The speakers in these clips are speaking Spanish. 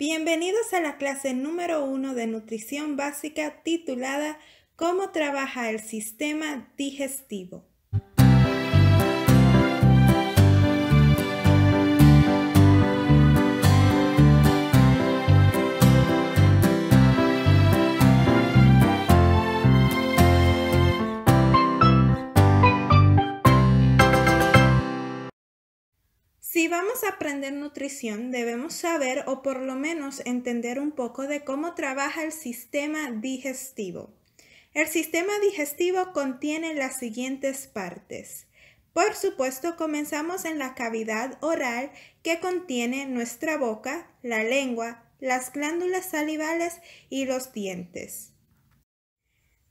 Bienvenidos a la clase número 1 de nutrición básica titulada ¿Cómo trabaja el sistema digestivo? vamos a aprender nutrición, debemos saber o por lo menos entender un poco de cómo trabaja el sistema digestivo. El sistema digestivo contiene las siguientes partes. Por supuesto, comenzamos en la cavidad oral que contiene nuestra boca, la lengua, las glándulas salivales y los dientes.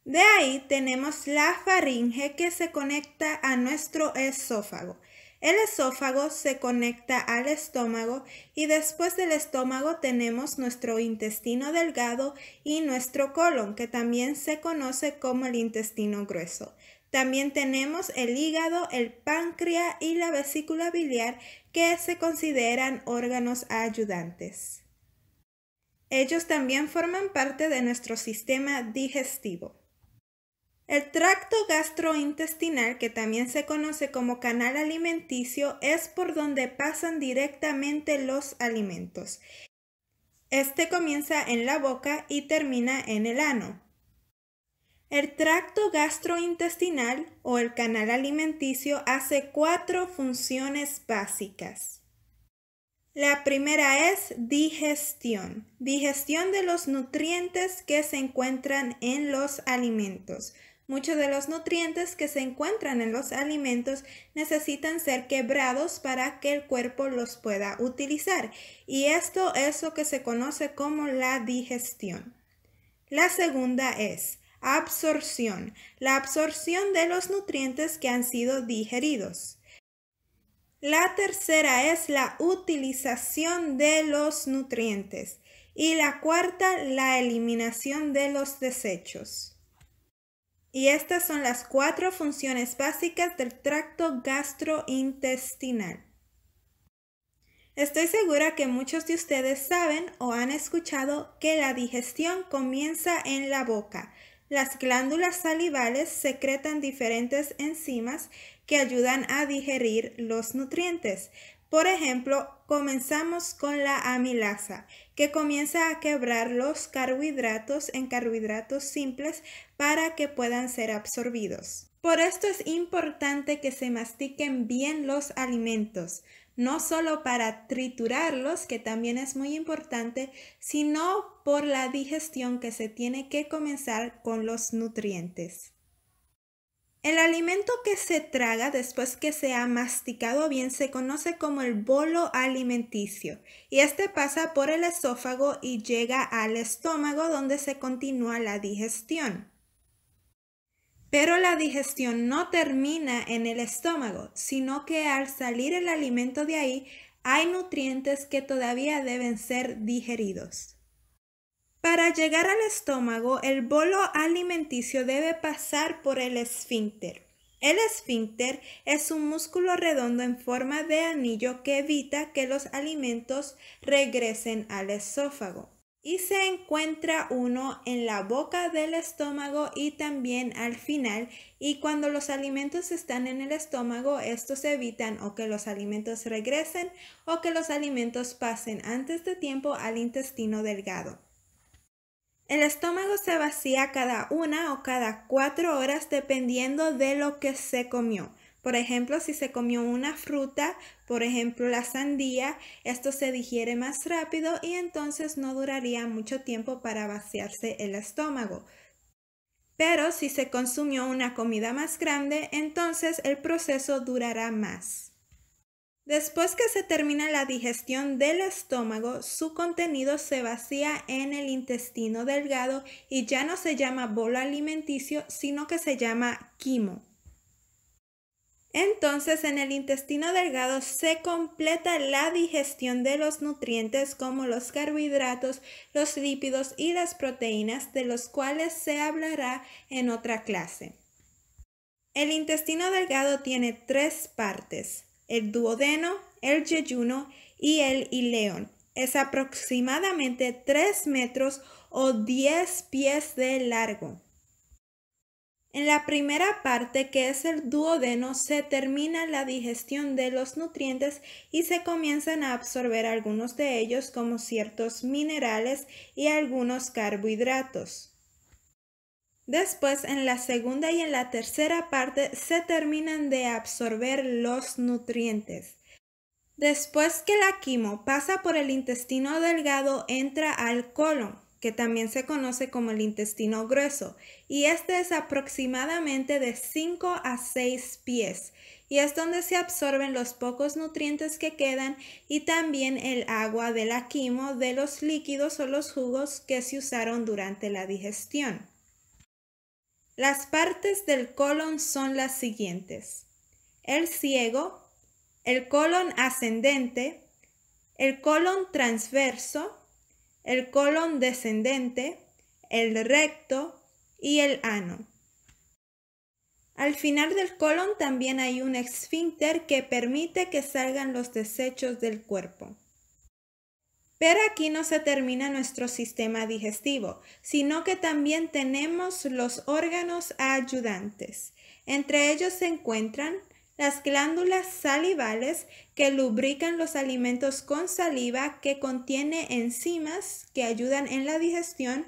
De ahí tenemos la faringe que se conecta a nuestro esófago el esófago se conecta al estómago y después del estómago tenemos nuestro intestino delgado y nuestro colon, que también se conoce como el intestino grueso. También tenemos el hígado, el páncreas y la vesícula biliar que se consideran órganos ayudantes. Ellos también forman parte de nuestro sistema digestivo. El tracto gastrointestinal, que también se conoce como canal alimenticio, es por donde pasan directamente los alimentos. Este comienza en la boca y termina en el ano. El tracto gastrointestinal o el canal alimenticio hace cuatro funciones básicas. La primera es digestión, digestión de los nutrientes que se encuentran en los alimentos. Muchos de los nutrientes que se encuentran en los alimentos necesitan ser quebrados para que el cuerpo los pueda utilizar y esto es lo que se conoce como la digestión. La segunda es absorción, la absorción de los nutrientes que han sido digeridos. La tercera es la utilización de los nutrientes y la cuarta la eliminación de los desechos. Y estas son las cuatro funciones básicas del tracto gastrointestinal. Estoy segura que muchos de ustedes saben o han escuchado que la digestión comienza en la boca. Las glándulas salivales secretan diferentes enzimas que ayudan a digerir los nutrientes, por ejemplo, comenzamos con la amilasa, que comienza a quebrar los carbohidratos en carbohidratos simples para que puedan ser absorbidos. Por esto es importante que se mastiquen bien los alimentos, no solo para triturarlos, que también es muy importante, sino por la digestión que se tiene que comenzar con los nutrientes. El alimento que se traga después que se ha masticado bien se conoce como el bolo alimenticio y este pasa por el esófago y llega al estómago donde se continúa la digestión. Pero la digestión no termina en el estómago, sino que al salir el alimento de ahí hay nutrientes que todavía deben ser digeridos. Para llegar al estómago, el bolo alimenticio debe pasar por el esfínter. El esfínter es un músculo redondo en forma de anillo que evita que los alimentos regresen al esófago. Y se encuentra uno en la boca del estómago y también al final. Y cuando los alimentos están en el estómago, estos evitan o que los alimentos regresen o que los alimentos pasen antes de tiempo al intestino delgado. El estómago se vacía cada una o cada cuatro horas dependiendo de lo que se comió. Por ejemplo, si se comió una fruta, por ejemplo la sandía, esto se digiere más rápido y entonces no duraría mucho tiempo para vaciarse el estómago. Pero si se consumió una comida más grande, entonces el proceso durará más. Después que se termina la digestión del estómago, su contenido se vacía en el intestino delgado y ya no se llama bolo alimenticio, sino que se llama quimo. Entonces en el intestino delgado se completa la digestión de los nutrientes como los carbohidratos, los lípidos y las proteínas de los cuales se hablará en otra clase. El intestino delgado tiene tres partes el duodeno, el yeyuno y el ileón. Es aproximadamente 3 metros o 10 pies de largo. En la primera parte, que es el duodeno, se termina la digestión de los nutrientes y se comienzan a absorber algunos de ellos como ciertos minerales y algunos carbohidratos. Después, en la segunda y en la tercera parte se terminan de absorber los nutrientes. Después que la quimo pasa por el intestino delgado, entra al colon, que también se conoce como el intestino grueso, y este es aproximadamente de 5 a 6 pies, y es donde se absorben los pocos nutrientes que quedan y también el agua de la quimo de los líquidos o los jugos que se usaron durante la digestión. Las partes del colon son las siguientes. El ciego, el colon ascendente, el colon transverso, el colon descendente, el recto y el ano. Al final del colon también hay un esfínter que permite que salgan los desechos del cuerpo. Pero aquí no se termina nuestro sistema digestivo, sino que también tenemos los órganos ayudantes. Entre ellos se encuentran las glándulas salivales que lubrican los alimentos con saliva que contiene enzimas que ayudan en la digestión,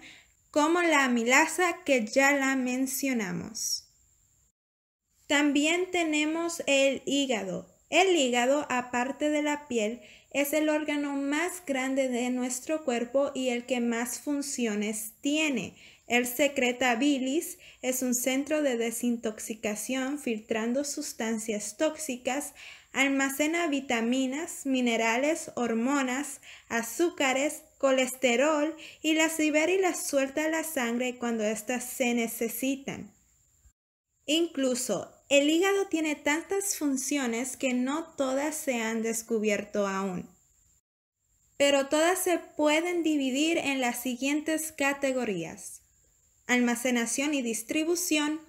como la amilasa que ya la mencionamos. También tenemos el hígado, el hígado, aparte de la piel, es el órgano más grande de nuestro cuerpo y el que más funciones tiene. El secreta bilis, es un centro de desintoxicación filtrando sustancias tóxicas, almacena vitaminas, minerales, hormonas, azúcares, colesterol y las libera y las suelta a la sangre cuando éstas se necesitan. Incluso el hígado tiene tantas funciones que no todas se han descubierto aún, pero todas se pueden dividir en las siguientes categorías. Almacenación y distribución,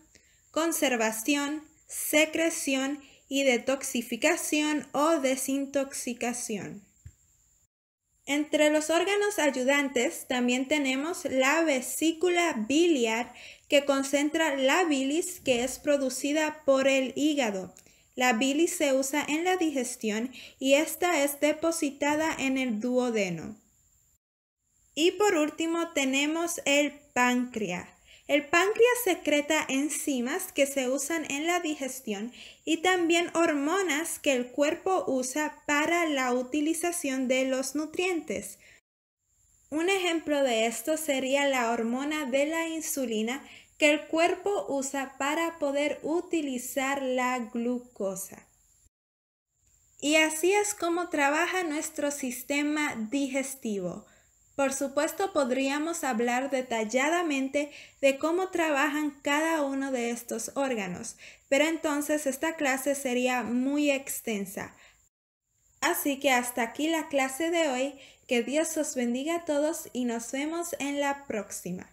conservación, secreción y detoxificación o desintoxicación. Entre los órganos ayudantes también tenemos la vesícula biliar que concentra la bilis que es producida por el hígado. La bilis se usa en la digestión y esta es depositada en el duodeno. Y por último tenemos el páncreas. El páncreas secreta enzimas que se usan en la digestión y también hormonas que el cuerpo usa para la utilización de los nutrientes. Un ejemplo de esto sería la hormona de la insulina que el cuerpo usa para poder utilizar la glucosa. Y así es como trabaja nuestro sistema digestivo. Por supuesto, podríamos hablar detalladamente de cómo trabajan cada uno de estos órganos, pero entonces esta clase sería muy extensa. Así que hasta aquí la clase de hoy, que Dios os bendiga a todos y nos vemos en la próxima.